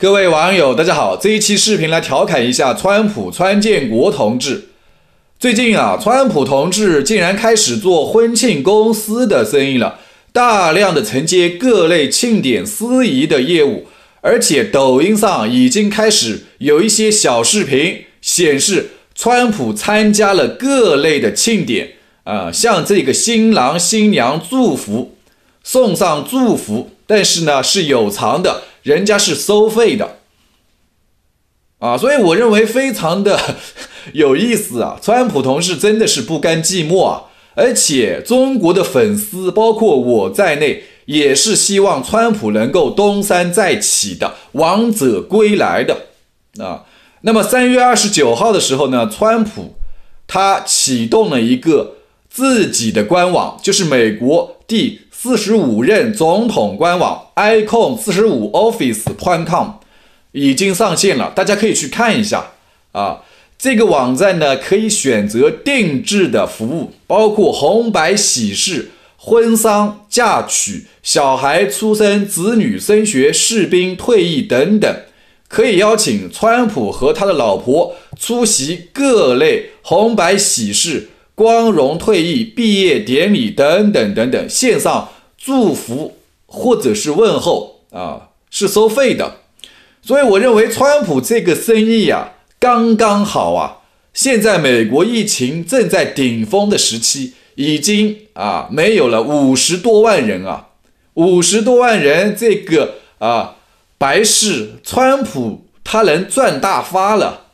各位网友，大家好！这一期视频来调侃一下川普川建国同志。最近啊，川普同志竟然开始做婚庆公司的生意了，大量的承接各类庆典司仪的业务，而且抖音上已经开始有一些小视频显示川普参加了各类的庆典，啊，向这个新郎新娘祝福，送上祝福。但是呢，是有偿的，人家是收费的，啊，所以我认为非常的有意思啊。川普同事真的是不甘寂寞啊，而且中国的粉丝，包括我在内，也是希望川普能够东山再起的，王者归来的啊。那么三月二十九号的时候呢，川普他启动了一个自己的官网，就是美国第。四十五任总统官网 icon 四十五 office.com 已经上线了，大家可以去看一下啊。这个网站呢，可以选择定制的服务，包括红白喜事、婚丧嫁娶、小孩出生、子女升学、士兵退役等等，可以邀请川普和他的老婆出席各类红白喜事。光荣退役、毕业典礼等等等等，线上祝福或者是问候啊，是收费的。所以我认为川普这个生意啊，刚刚好啊。现在美国疫情正在顶峰的时期，已经啊没有了五十多万人啊，五十多万人这个啊，白事，川普他能赚大发了。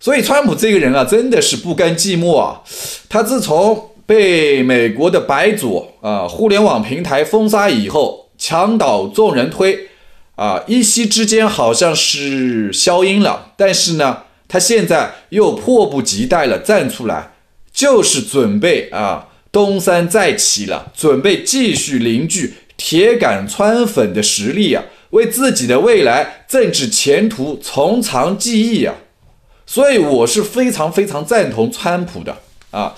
所以，川普这个人啊，真的是不甘寂寞啊。他自从被美国的白左啊互联网平台封杀以后，墙倒众人推啊，一夕之间好像是消音了。但是呢，他现在又迫不及待了，站出来，就是准备啊东山再起了，准备继续凝聚铁杆川粉的实力啊，为自己的未来政治前途从长计议啊。所以我是非常非常赞同川普的啊，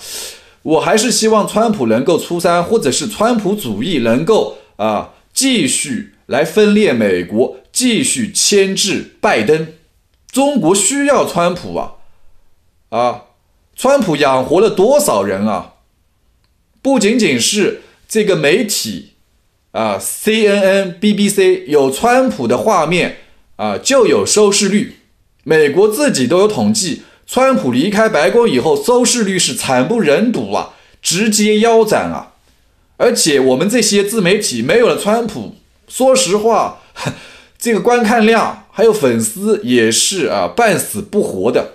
我还是希望川普能够出山，或者是川普主义能够啊继续来分裂美国，继续牵制拜登。中国需要川普啊，啊，川普养活了多少人啊？不仅仅是这个媒体啊，C N N、B B C 有川普的画面啊，就有收视率。美国自己都有统计，川普离开白宫以后，收视率是惨不忍睹啊，直接腰斩啊！而且我们这些自媒体没有了川普，说实话，这个观看量还有粉丝也是啊半死不活的，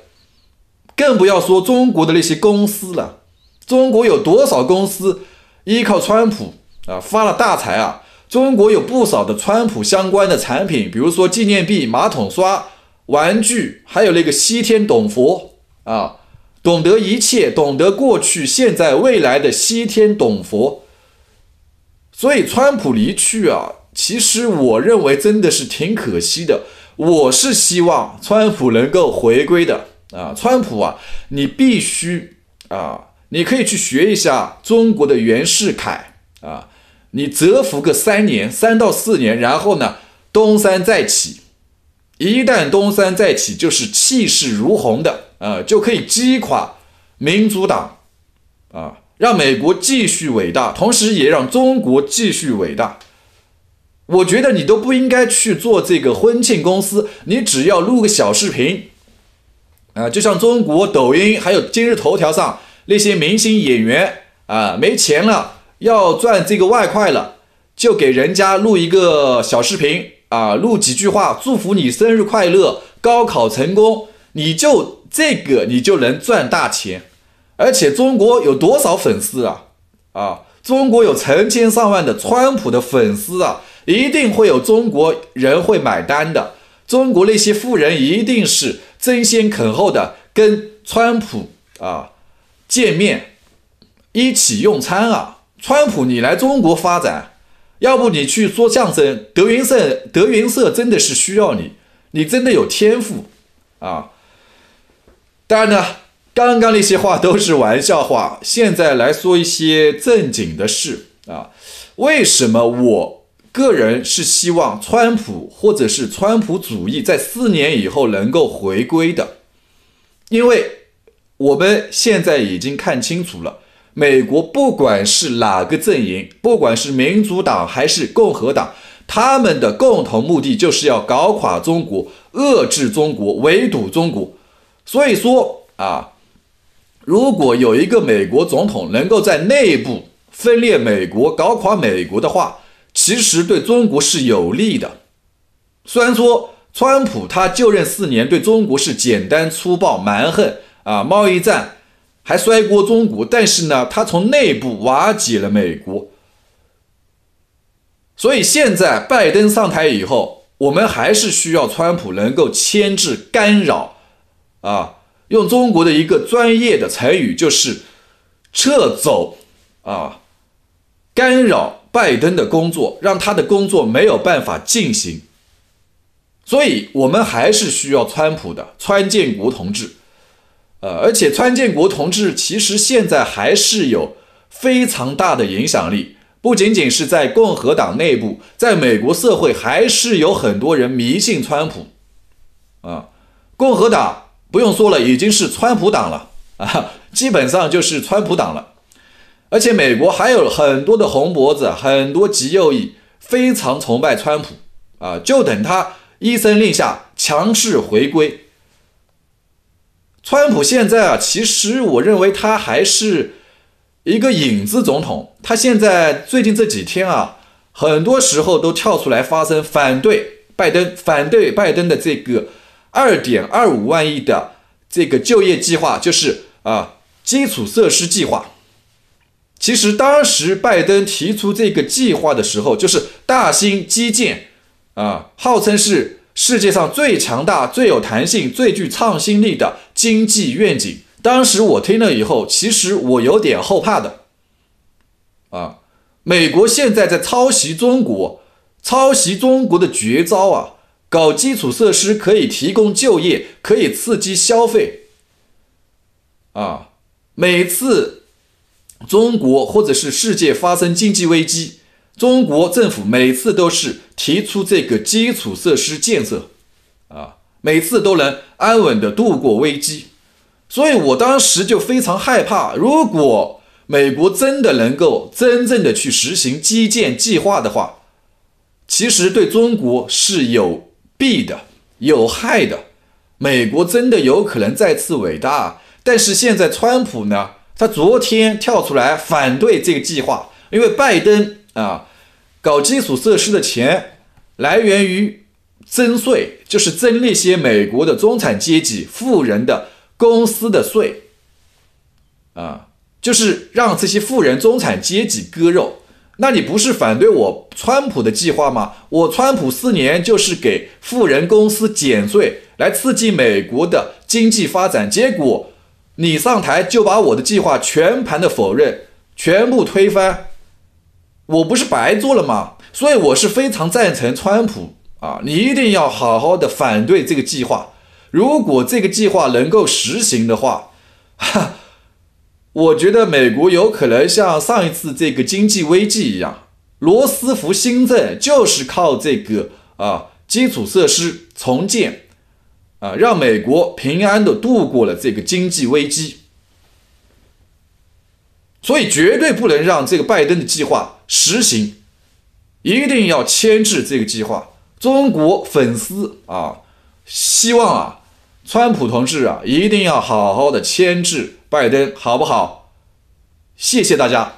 更不要说中国的那些公司了。中国有多少公司依靠川普啊发了大财啊？中国有不少的川普相关的产品，比如说纪念币、马桶刷。玩具，还有那个西天懂佛啊，懂得一切，懂得过去、现在、未来的西天懂佛。所以川普离去啊，其实我认为真的是挺可惜的。我是希望川普能够回归的啊，川普啊，你必须啊，你可以去学一下中国的袁世凯啊，你蛰伏个三年、三到四年，然后呢，东山再起。一旦东山再起，就是气势如虹的，呃，就可以击垮民主党，啊，让美国继续伟大，同时也让中国继续伟大。我觉得你都不应该去做这个婚庆公司，你只要录个小视频，啊，就像中国抖音还有今日头条上那些明星演员，啊，没钱了要赚这个外快了，就给人家录一个小视频。啊，录几句话，祝福你生日快乐，高考成功，你就这个，你就能赚大钱。而且中国有多少粉丝啊？啊，中国有成千上万的川普的粉丝啊，一定会有中国人会买单的。中国那些富人一定是争先恐后的跟川普啊见面，一起用餐啊。川普，你来中国发展。要不你去说相声，德云社，德云社真的是需要你，你真的有天赋啊！当然呢，刚刚那些话都是玩笑话，现在来说一些正经的事啊。为什么我个人是希望川普或者是川普主义在四年以后能够回归的？因为我们现在已经看清楚了。美国不管是哪个阵营，不管是民主党还是共和党，他们的共同目的就是要搞垮中国、遏制中国、围堵中国。所以说啊，如果有一个美国总统能够在内部分裂美国、搞垮美国的话，其实对中国是有利的。虽然说川普他就任四年对中国是简单粗暴、蛮横啊，贸易战。还摔锅中国，但是呢，他从内部瓦解了美国。所以现在拜登上台以后，我们还是需要川普能够牵制、干扰，啊，用中国的一个专业的成语就是撤走，啊，干扰拜登的工作，让他的工作没有办法进行。所以我们还是需要川普的川建国同志。呃，而且川建国同志其实现在还是有非常大的影响力，不仅仅是在共和党内部，在美国社会还是有很多人迷信川普啊。共和党不用说了，已经是川普党了啊，基本上就是川普党了。而且美国还有很多的红脖子，很多极右翼非常崇拜川普啊，就等他一声令下，强势回归。川普现在啊，其实我认为他还是一个影子总统。他现在最近这几天啊，很多时候都跳出来发声，反对拜登，反对拜登的这个二点二五万亿的这个就业计划，就是啊基础设施计划。其实当时拜登提出这个计划的时候，就是大兴基建，啊，号称是世界上最强大、最有弹性、最具创新力的。经济愿景，当时我听了以后，其实我有点后怕的。啊，美国现在在抄袭中国，抄袭中国的绝招啊，搞基础设施可以提供就业，可以刺激消费。啊，每次中国或者是世界发生经济危机，中国政府每次都是提出这个基础设施建设。每次都能安稳的度过危机，所以我当时就非常害怕。如果美国真的能够真正的去实行基建计划的话，其实对中国是有弊的、有害的。美国真的有可能再次伟大，但是现在川普呢，他昨天跳出来反对这个计划，因为拜登啊，搞基础设施的钱来源于。增税就是增那些美国的中产阶级、富人的公司的税，啊，就是让这些富人、中产阶级割肉。那你不是反对我川普的计划吗？我川普四年就是给富人公司减税，来刺激美国的经济发展。结果你上台就把我的计划全盘的否认，全部推翻，我不是白做了吗？所以我是非常赞成川普。啊，你一定要好好的反对这个计划。如果这个计划能够实行的话，哈，我觉得美国有可能像上一次这个经济危机一样，罗斯福新政就是靠这个啊基础设施重建啊，让美国平安的度过了这个经济危机。所以绝对不能让这个拜登的计划实行，一定要牵制这个计划。中国粉丝啊，希望啊，川普同志啊，一定要好好的牵制拜登，好不好？谢谢大家。